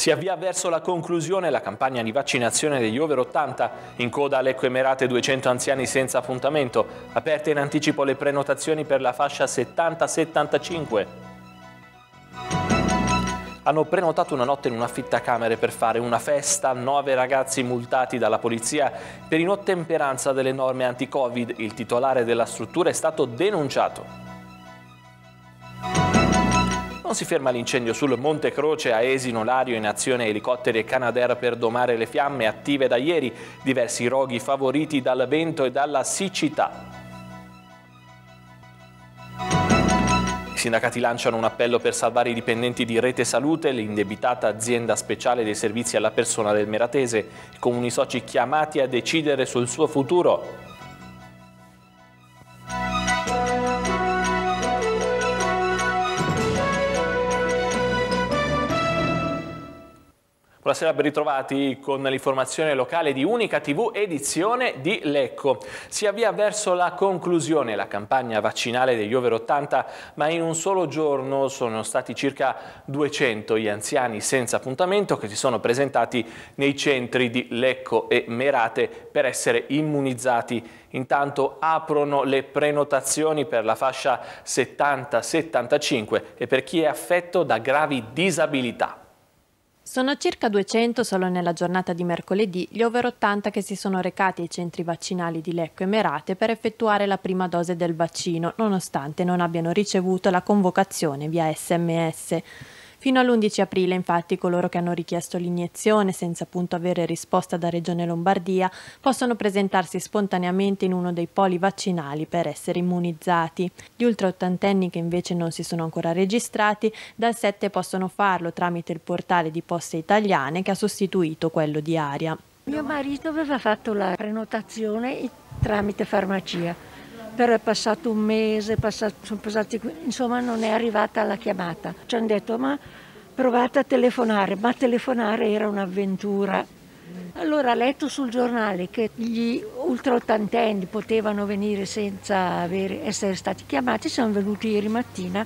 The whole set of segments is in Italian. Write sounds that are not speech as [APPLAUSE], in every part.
Si avvia verso la conclusione la campagna di vaccinazione degli over 80, in coda alle Emirate 200 anziani senza appuntamento, aperte in anticipo le prenotazioni per la fascia 70-75. Hanno prenotato una notte in un affittacamere per fare una festa, nove ragazzi multati dalla polizia per inottemperanza delle norme anti-covid. Il titolare della struttura è stato denunciato. Non si ferma l'incendio sul Monte Croce a Esino Lario in azione elicotteri e Canadair per domare le fiamme attive da ieri, diversi roghi favoriti dal vento e dalla siccità. I sindacati lanciano un appello per salvare i dipendenti di Rete Salute, l'indebitata azienda speciale dei servizi alla persona del Meratese, con i soci chiamati a decidere sul suo futuro. Buonasera, ben ritrovati con l'informazione locale di Unica TV edizione di Lecco. Si avvia verso la conclusione la campagna vaccinale degli over 80, ma in un solo giorno sono stati circa 200 gli anziani senza appuntamento che si sono presentati nei centri di Lecco e Merate per essere immunizzati. Intanto aprono le prenotazioni per la fascia 70-75 e per chi è affetto da gravi disabilità. Sono circa 200 solo nella giornata di mercoledì gli over 80 che si sono recati ai centri vaccinali di Lecco e Merate per effettuare la prima dose del vaccino, nonostante non abbiano ricevuto la convocazione via sms. Fino all'11 aprile, infatti, coloro che hanno richiesto l'iniezione senza appunto avere risposta da Regione Lombardia possono presentarsi spontaneamente in uno dei poli vaccinali per essere immunizzati. Gli ultraottantenni che invece non si sono ancora registrati, dal 7 possono farlo tramite il portale di Poste Italiane che ha sostituito quello di Aria. Mio marito aveva fatto la prenotazione tramite farmacia però è passato un mese, passato, sono passati, insomma non è arrivata la chiamata. Ci hanno detto ma provate a telefonare, ma telefonare era un'avventura. Allora ha letto sul giornale che gli ultraottantenni potevano venire senza avere, essere stati chiamati, siamo venuti ieri mattina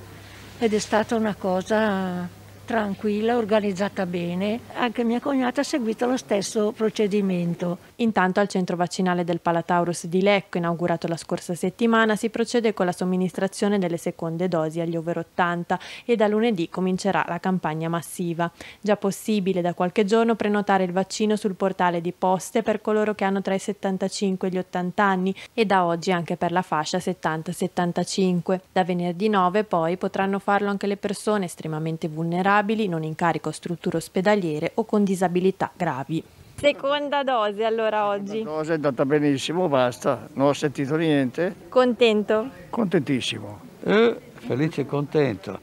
ed è stata una cosa tranquilla, organizzata bene. Anche mia cognata ha seguito lo stesso procedimento. Intanto al centro vaccinale del Palataurus di Lecco, inaugurato la scorsa settimana, si procede con la somministrazione delle seconde dosi agli over 80 e da lunedì comincerà la campagna massiva. Già possibile da qualche giorno prenotare il vaccino sul portale di poste per coloro che hanno tra i 75 e gli 80 anni e da oggi anche per la fascia 70-75. Da venerdì 9 poi potranno farlo anche le persone estremamente vulnerabili vulnerabili, non in carico strutture ospedaliere o con disabilità gravi. Seconda dose allora oggi. La dose è andata benissimo, basta, non ho sentito niente. Contento? Contentissimo. Eh, felice e contento.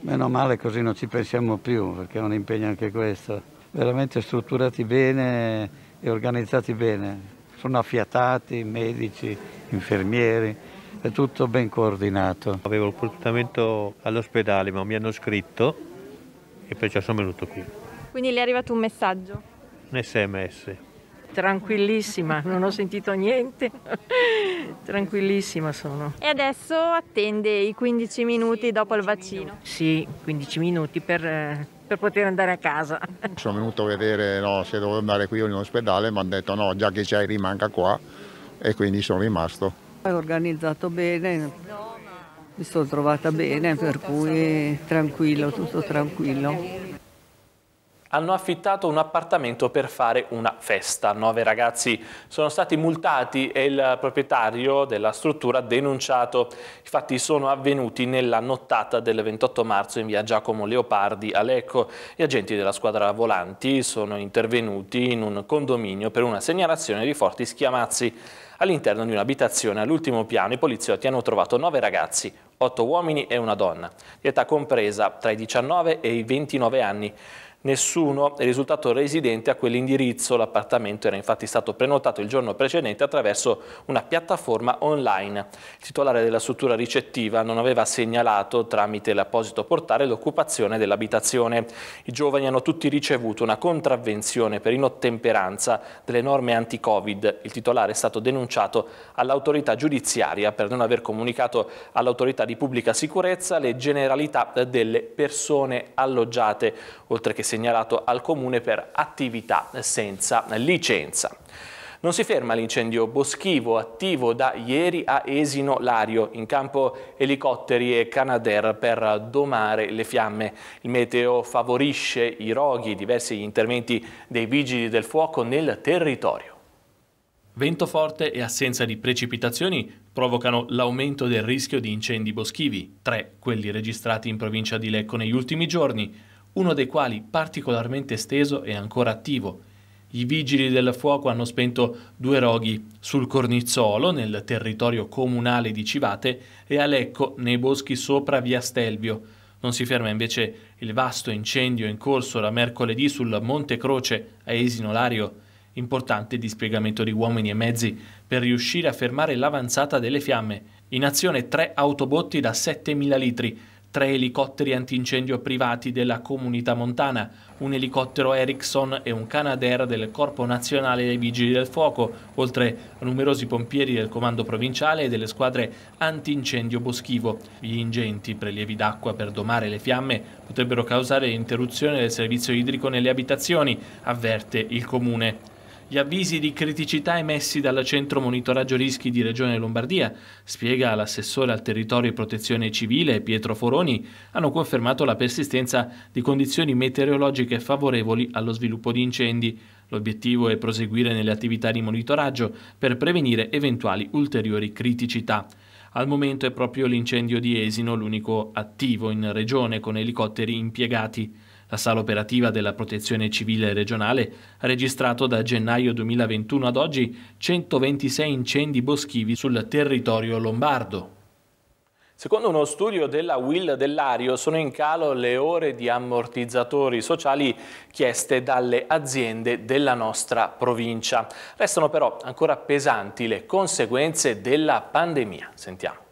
Meno male così non ci pensiamo più perché è un impegno anche questo. Veramente strutturati bene e organizzati bene. Sono affiatati medici, infermieri, è tutto ben coordinato. Avevo il appuntamento all'ospedale ma mi hanno scritto e perciò sono venuto qui. Quindi le è arrivato un messaggio? Un sms. Tranquillissima, non ho sentito niente. Tranquillissima sono. E adesso attende i 15 minuti dopo il vaccino? Sì, 15 minuti per, eh, per poter andare a casa. Sono venuto a vedere no, se dovevo andare qui o in ospedale, mi hanno detto no, già che c'hai rimanga qua e quindi sono rimasto. È organizzato bene, No mi sono trovata bene, per cui tranquillo, tutto tranquillo hanno affittato un appartamento per fare una festa. Nove ragazzi sono stati multati e il proprietario della struttura ha denunciato. I fatti sono avvenuti nella nottata del 28 marzo in via Giacomo Leopardi a Lecco. Gli agenti della squadra volanti sono intervenuti in un condominio per una segnalazione di forti schiamazzi. All'interno di un'abitazione all'ultimo piano i poliziotti hanno trovato nove ragazzi, otto uomini e una donna, di età compresa tra i 19 e i 29 anni. Nessuno è risultato residente a quell'indirizzo, l'appartamento era infatti stato prenotato il giorno precedente attraverso una piattaforma online. Il titolare della struttura ricettiva non aveva segnalato tramite l'apposito portale l'occupazione dell'abitazione. I giovani hanno tutti ricevuto una contravvenzione per inottemperanza delle norme anti-Covid. Il titolare è stato denunciato all'autorità giudiziaria per non aver comunicato all'autorità di pubblica sicurezza le generalità delle persone alloggiate, oltre che segnalato al comune per attività senza licenza. Non si ferma l'incendio boschivo attivo da ieri a Esino Lario, in campo elicotteri e Canadair per domare le fiamme. Il meteo favorisce i roghi, diversi interventi dei vigili del fuoco nel territorio. Vento forte e assenza di precipitazioni provocano l'aumento del rischio di incendi boschivi, tre quelli registrati in provincia di Lecco negli ultimi giorni, uno dei quali particolarmente esteso e ancora attivo. I vigili del fuoco hanno spento due roghi sul Cornizzolo, nel territorio comunale di Civate, e a Lecco, nei boschi sopra via Stelvio. Non si ferma invece il vasto incendio in corso da mercoledì sul Monte Croce a Esinolario. Importante dispiegamento di uomini e mezzi per riuscire a fermare l'avanzata delle fiamme. In azione tre autobotti da 7.000 litri, tre elicotteri antincendio privati della comunità montana, un elicottero Ericsson e un Canadair del Corpo Nazionale dei Vigili del Fuoco, oltre a numerosi pompieri del Comando Provinciale e delle squadre antincendio boschivo. Gli ingenti prelievi d'acqua per domare le fiamme potrebbero causare l'interruzione del servizio idrico nelle abitazioni, avverte il Comune gli avvisi di criticità emessi dalla Centro Monitoraggio Rischi di Regione Lombardia, spiega l'assessore al territorio e protezione civile Pietro Foroni, hanno confermato la persistenza di condizioni meteorologiche favorevoli allo sviluppo di incendi. L'obiettivo è proseguire nelle attività di monitoraggio per prevenire eventuali ulteriori criticità. Al momento è proprio l'incendio di Esino l'unico attivo in regione con elicotteri impiegati. La sala operativa della Protezione Civile regionale ha registrato da gennaio 2021 ad oggi 126 incendi boschivi sul territorio lombardo. Secondo uno studio della Will dell'Ario sono in calo le ore di ammortizzatori sociali chieste dalle aziende della nostra provincia. Restano però ancora pesanti le conseguenze della pandemia. Sentiamo.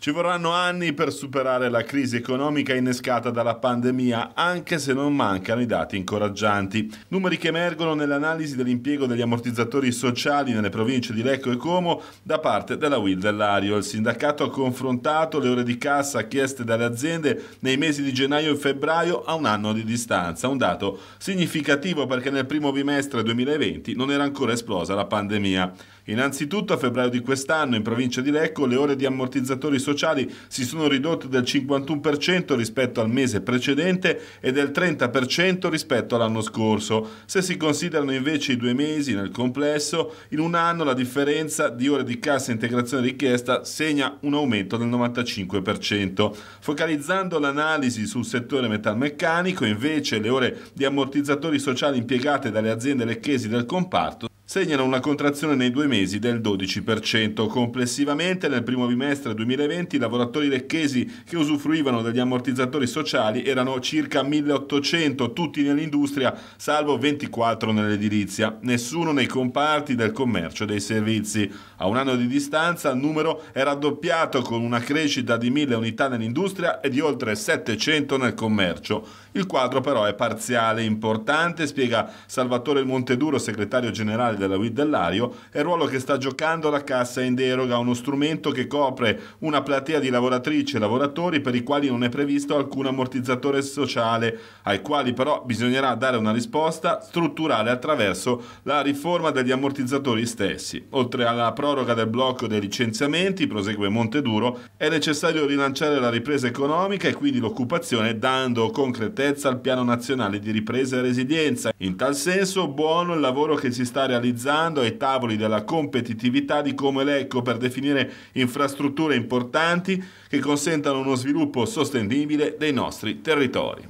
Ci vorranno anni per superare la crisi economica innescata dalla pandemia, anche se non mancano i dati incoraggianti. Numeri che emergono nell'analisi dell'impiego degli ammortizzatori sociali nelle province di Lecco e Como da parte della Will dell'Ario. Il sindacato ha confrontato le ore di cassa chieste dalle aziende nei mesi di gennaio e febbraio a un anno di distanza, un dato significativo perché nel primo bimestre 2020 non era ancora esplosa la pandemia. Innanzitutto a febbraio di quest'anno in provincia di Lecco le ore di ammortizzatori sociali si sono ridotte del 51% rispetto al mese precedente e del 30% rispetto all'anno scorso. Se si considerano invece i due mesi nel complesso, in un anno la differenza di ore di cassa integrazione richiesta segna un aumento del 95%. Focalizzando l'analisi sul settore metalmeccanico, invece le ore di ammortizzatori sociali impiegate dalle aziende lecchesi del comparto segnano una contrazione nei due mesi del 12%. Complessivamente nel primo bimestre 2020 i lavoratori lecchesi che usufruivano degli ammortizzatori sociali erano circa 1800, tutti nell'industria, salvo 24 nell'edilizia, nessuno nei comparti del commercio e dei servizi. A un anno di distanza il numero è raddoppiato con una crescita di 1000 unità nell'industria e di oltre 700 nel commercio. Il quadro però è parziale, importante, spiega Salvatore Monteduro, segretario generale della dell'Ario, è il ruolo che sta giocando la cassa in deroga, uno strumento che copre una platea di lavoratrici e lavoratori per i quali non è previsto alcun ammortizzatore sociale, ai quali però bisognerà dare una risposta strutturale attraverso la riforma degli ammortizzatori stessi. Oltre alla proroga del blocco dei licenziamenti, prosegue Monteduro, è necessario rilanciare la ripresa economica e quindi l'occupazione dando concretezza al piano nazionale di ripresa e resilienza. In tal senso buono il lavoro che si sta realizzando analizzando ai tavoli della competitività di come l'ECO per definire infrastrutture importanti che consentano uno sviluppo sostenibile dei nostri territori.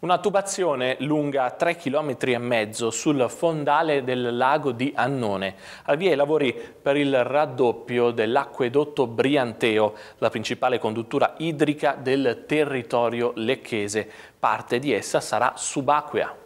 Una tubazione lunga 3,5 km sul fondale del lago di Annone. Al via i lavori per il raddoppio dell'acquedotto Brianteo, la principale conduttura idrica del territorio lecchese. Parte di essa sarà subacquea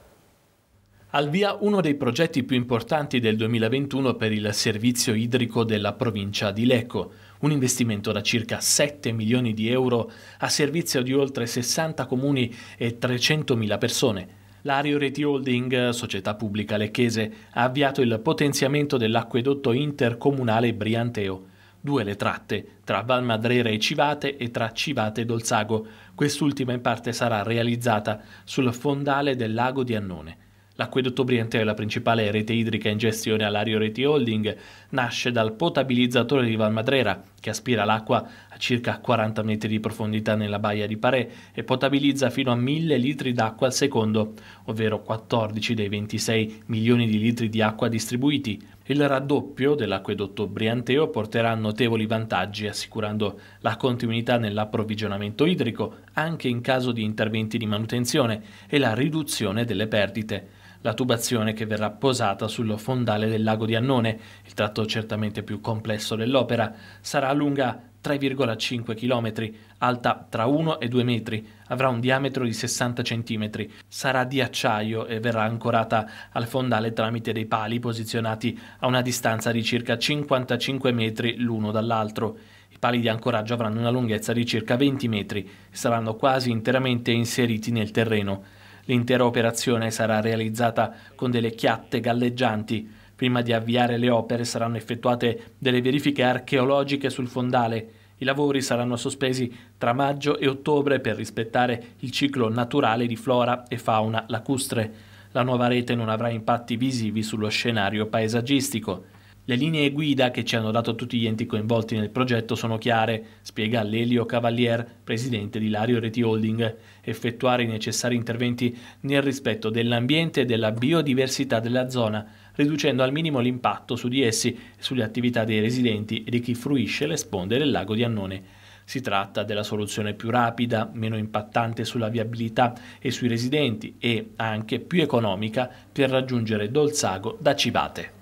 al via uno dei progetti più importanti del 2021 per il servizio idrico della provincia di Lecco, un investimento da circa 7 milioni di euro a servizio di oltre 60 comuni e 300.000 persone. L'Arioret Holding, società pubblica lecchese, ha avviato il potenziamento dell'acquedotto intercomunale Brianteo. Due le tratte, tra Val Madrera e Civate e tra Civate e Dolzago. Quest'ultima in parte sarà realizzata sul fondale del lago di Annone. L'acquedotto Briantè, la principale rete idrica in gestione all'Ario Reti Holding, nasce dal potabilizzatore di Val Madrera, che aspira l'acqua a circa 40 metri di profondità nella baia di Parè e potabilizza fino a 1000 litri d'acqua al secondo, ovvero 14 dei 26 milioni di litri di acqua distribuiti. Il raddoppio dell'acquedotto Brianteo porterà notevoli vantaggi assicurando la continuità nell'approvvigionamento idrico anche in caso di interventi di manutenzione e la riduzione delle perdite la tubazione che verrà posata sul fondale del lago di Annone. Il tratto certamente più complesso dell'opera sarà lunga 3,5 km, alta tra 1 e 2 metri, avrà un diametro di 60 cm, sarà di acciaio e verrà ancorata al fondale tramite dei pali posizionati a una distanza di circa 55 metri l'uno dall'altro. I pali di ancoraggio avranno una lunghezza di circa 20 metri e saranno quasi interamente inseriti nel terreno. L'intera operazione sarà realizzata con delle chiatte galleggianti. Prima di avviare le opere saranno effettuate delle verifiche archeologiche sul fondale. I lavori saranno sospesi tra maggio e ottobre per rispettare il ciclo naturale di flora e fauna lacustre. La nuova rete non avrà impatti visivi sullo scenario paesaggistico. Le linee guida che ci hanno dato tutti gli enti coinvolti nel progetto sono chiare, spiega Lelio Cavalier, presidente di Lario Reti Holding. Effettuare i necessari interventi nel rispetto dell'ambiente e della biodiversità della zona, riducendo al minimo l'impatto su di essi e sulle attività dei residenti e di chi fruisce le sponde del lago di Annone. Si tratta della soluzione più rapida, meno impattante sulla viabilità e sui residenti e anche più economica per raggiungere Dolzago da Cibate.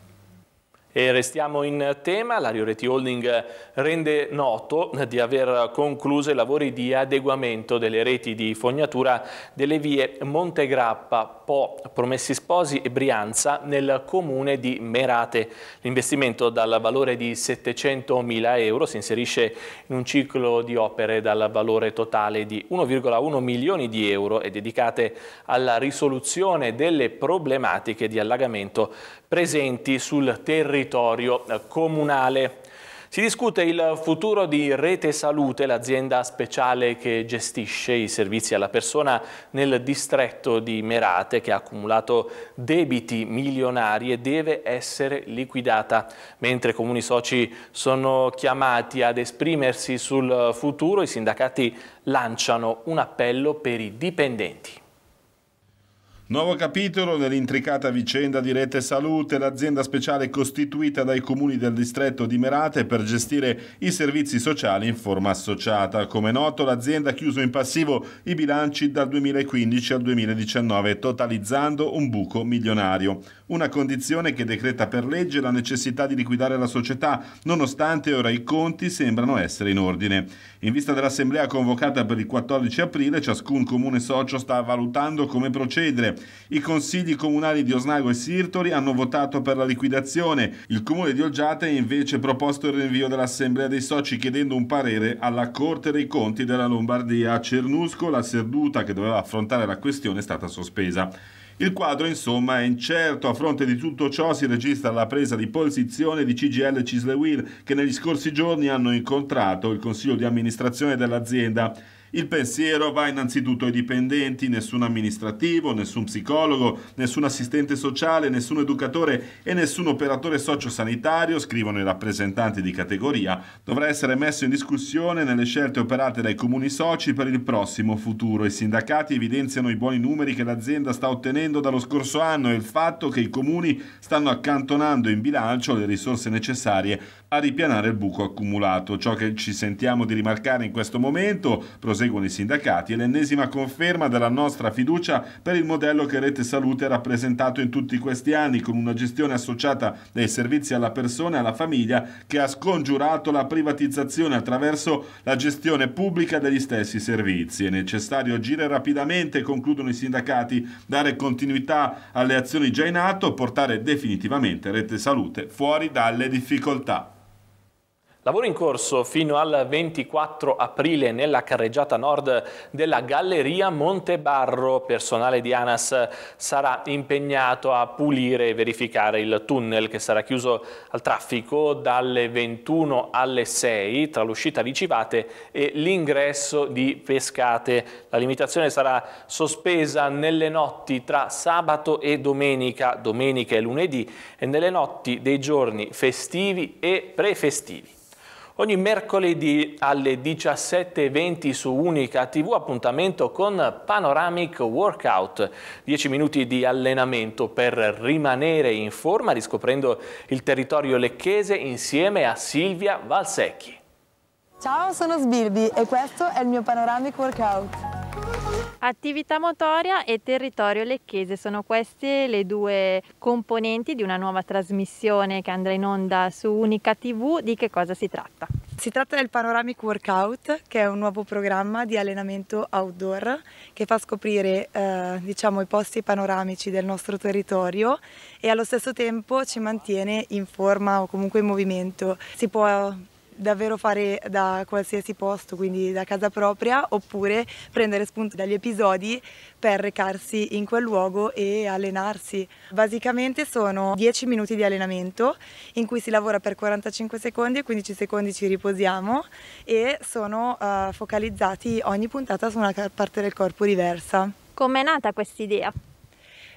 E restiamo in tema, la Rioreti Holding rende noto di aver concluso i lavori di adeguamento delle reti di fognatura delle vie Montegrappa, Po, Promessi Sposi e Brianza nel comune di Merate. L'investimento dal valore di 700 mila euro si inserisce in un ciclo di opere dal valore totale di 1,1 milioni di euro e dedicate alla risoluzione delle problematiche di allagamento presenti sul territorio territorio eh, comunale. Si discute il futuro di Rete Salute, l'azienda speciale che gestisce i servizi alla persona nel distretto di Merate che ha accumulato debiti milionari e deve essere liquidata. Mentre i comuni soci sono chiamati ad esprimersi sul futuro, i sindacati lanciano un appello per i dipendenti. Nuovo capitolo nell'intricata vicenda di Rete Salute, l'azienda speciale costituita dai comuni del distretto di Merate per gestire i servizi sociali in forma associata. Come noto, l'azienda ha chiuso in passivo i bilanci dal 2015 al 2019, totalizzando un buco milionario. Una condizione che decreta per legge la necessità di liquidare la società, nonostante ora i conti sembrano essere in ordine. In vista dell'assemblea convocata per il 14 aprile, ciascun comune socio sta valutando come procedere i consigli comunali di Osnago e Sirtori hanno votato per la liquidazione. Il comune di Olgiate ha invece proposto il rinvio dell'assemblea dei soci chiedendo un parere alla Corte dei Conti della Lombardia. A Cernusco la seduta che doveva affrontare la questione è stata sospesa. Il quadro insomma è incerto, a fronte di tutto ciò si registra la presa di posizione di CGL Cislewil che negli scorsi giorni hanno incontrato il consiglio di amministrazione dell'azienda il pensiero va innanzitutto ai dipendenti, nessun amministrativo, nessun psicologo, nessun assistente sociale, nessun educatore e nessun operatore sociosanitario, scrivono i rappresentanti di categoria, dovrà essere messo in discussione nelle scelte operate dai comuni soci per il prossimo futuro. I sindacati evidenziano i buoni numeri che l'azienda sta ottenendo dallo scorso anno e il fatto che i comuni stanno accantonando in bilancio le risorse necessarie a ripianare il buco accumulato. Ciò che ci sentiamo di rimarcare in questo momento, proseguono i sindacati, è l'ennesima conferma della nostra fiducia per il modello che Rete Salute ha rappresentato in tutti questi anni, con una gestione associata dei servizi alla persona e alla famiglia che ha scongiurato la privatizzazione attraverso la gestione pubblica degli stessi servizi. È necessario agire rapidamente, concludono i sindacati, dare continuità alle azioni già in atto, portare definitivamente Rete Salute fuori dalle difficoltà. Lavoro in corso fino al 24 aprile nella carreggiata nord della Galleria Montebarro. Personale di ANAS sarà impegnato a pulire e verificare il tunnel che sarà chiuso al traffico dalle 21 alle 6 tra l'uscita di Civate e l'ingresso di Pescate. La limitazione sarà sospesa nelle notti tra sabato e domenica, domenica e lunedì e nelle notti dei giorni festivi e prefestivi. Ogni mercoledì alle 17.20 su Unica TV appuntamento con Panoramic Workout, 10 minuti di allenamento per rimanere in forma riscoprendo il territorio lecchese insieme a Silvia Valsecchi. Ciao, sono Sbirbi e questo è il mio Panoramic Workout. Attività motoria e territorio lecchese sono queste le due componenti di una nuova trasmissione che andrà in onda su Unica TV. Di che cosa si tratta? Si tratta del Panoramic Workout, che è un nuovo programma di allenamento outdoor che fa scoprire eh, diciamo, i posti panoramici del nostro territorio e allo stesso tempo ci mantiene in forma o comunque in movimento. Si può davvero fare da qualsiasi posto, quindi da casa propria, oppure prendere spunto dagli episodi per recarsi in quel luogo e allenarsi. Basicamente sono 10 minuti di allenamento in cui si lavora per 45 secondi e 15 secondi ci riposiamo e sono uh, focalizzati ogni puntata su una parte del corpo diversa. Com'è nata questa idea?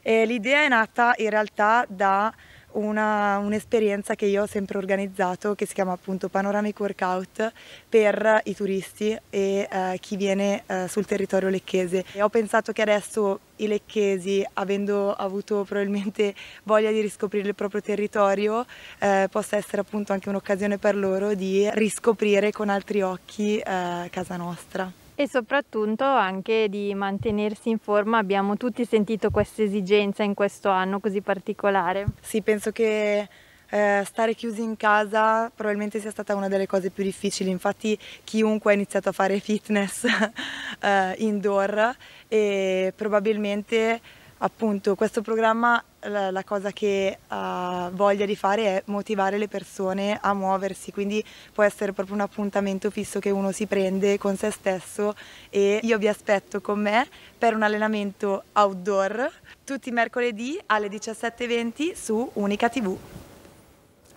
Eh, l'idea è nata in realtà da un'esperienza un che io ho sempre organizzato che si chiama appunto Panoramic Workout per i turisti e eh, chi viene eh, sul territorio lecchese. E ho pensato che adesso i lecchesi, avendo avuto probabilmente voglia di riscoprire il proprio territorio, eh, possa essere appunto anche un'occasione per loro di riscoprire con altri occhi eh, casa nostra e soprattutto anche di mantenersi in forma. Abbiamo tutti sentito questa esigenza in questo anno così particolare. Sì, penso che eh, stare chiusi in casa probabilmente sia stata una delle cose più difficili, infatti chiunque ha iniziato a fare fitness [LAUGHS] eh, indoor e probabilmente appunto questo programma la, la cosa che ha voglia di fare è motivare le persone a muoversi, quindi può essere proprio un appuntamento fisso che uno si prende con se stesso e io vi aspetto con me per un allenamento outdoor tutti i mercoledì alle 17.20 su Unica TV.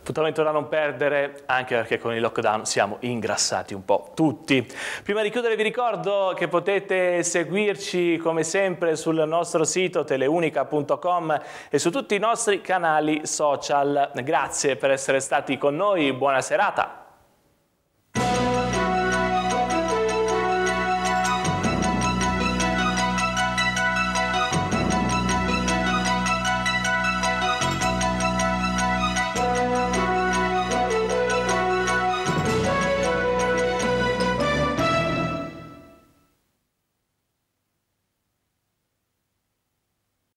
Fondamento da non perdere, anche perché con il lockdown siamo ingrassati un po' tutti. Prima di chiudere vi ricordo che potete seguirci come sempre sul nostro sito teleunica.com e su tutti i nostri canali social. Grazie per essere stati con noi, buona serata.